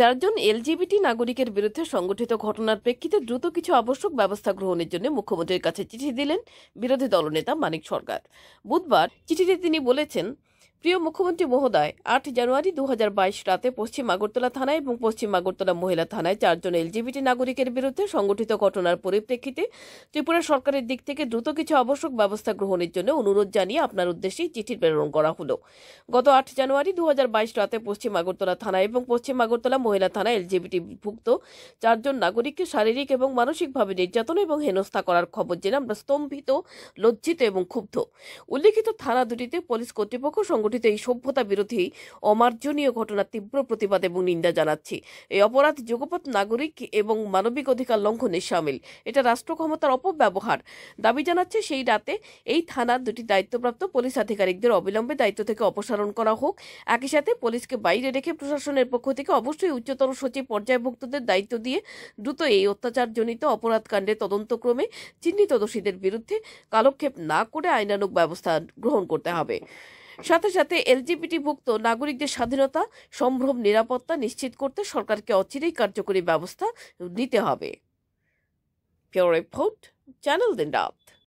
চারজন এলজিবিটি নাগরিকের বিরুদ্ধে সংগঠিত ঘটনার প্রেক্ষিতে দ্রুত কিছু আবশ্যক ব্যবস্থা গ্রহণের জন্য মুখ্যমন্ত্রীর কাছে চিঠি দিলেন বিরোধী দলনেতা মানিক সরকার বুধবার চিঠিতে তিনি বলেছেন প্রিয় মুখ্যমন্ত্রী মহোদয় আট জানুয়ারি দু রাতে পশ্চিম আগরতলা থানা এবং পশ্চিম আগরতলা মহিলা থানায় চারজন এলজিবিটি নাগরিকের বিরুদ্ধে সংগঠিত ঘটনার পরিপ্রেক্ষিতে ত্রিপুরা সরকারের দিক থেকে দ্রুত কিছু আবশ্যক ব্যবস্থা গ্রহণের জন্য অনুরোধ জানিয়ে আপনার উদ্দেশ্যে চিঠি প্রেরণ করা হলো গত আট জানুয়ারি দু রাতে পশ্চিম আগরতলা থানা এবং পশ্চিম আগরতলা মহিলা থানা এলজিবিটিভুক্ত ভুক্ত চারজন নাগরিককে শারীরিক এবং মানসিকভাবে নির্যাতন এবং হেনস্থা করার খবর জেনে আমরা স্তম্ভিত লজ্জিত এবং ক্ষুব্ধ উল্লেখিত থানা দুটিতে পুলিশ কর্তৃপক্ষ সংগঠিত ঘটিত এই সভ্যতা বিরোধী অমার্জনীয় ঘটনার তীব্র প্রতিবাদ এবং নিন্দা জানাচ্ছি এই অপরাধ যুগপথ নাগরিক এবং মানবিক অধিকার লঙ্ঘনে সামিল এটা রাষ্ট্র ক্ষমতার অপব্যবহার দাবি জানাচ্ছে সেই রাতে এই থানার দুটি দায়িত্বপ্রাপ্ত পুলিশ আধিকারিকদের অবিলম্বে দায়িত্ব থেকে অপসারণ করা হোক একই সাথে পুলিশকে বাইরে রেখে প্রশাসনের পক্ষ থেকে অবশ্যই উচ্চতর সচিব পর্যায়ভুক্তদের দায়িত্ব দিয়ে দ্রুত এই অত্যাচারজনিত অপরাধকাণ্ডে তদন্তক্রমে চিহ্নিত দোষীদের বিরুদ্ধে কালক্ষেপ না করে আইনানুগ ব্যবস্থা গ্রহণ করতে হবে সাথে সাথে এলজিবিটিভুক্ত নাগরিকদের স্বাধীনতা সম্ভ্রম নিরাপত্তা নিশ্চিত করতে সরকারকে অচিরেই কার্যকরী ব্যবস্থা নিতে হবে রিপোর্ট চ্যানেল দিন রাত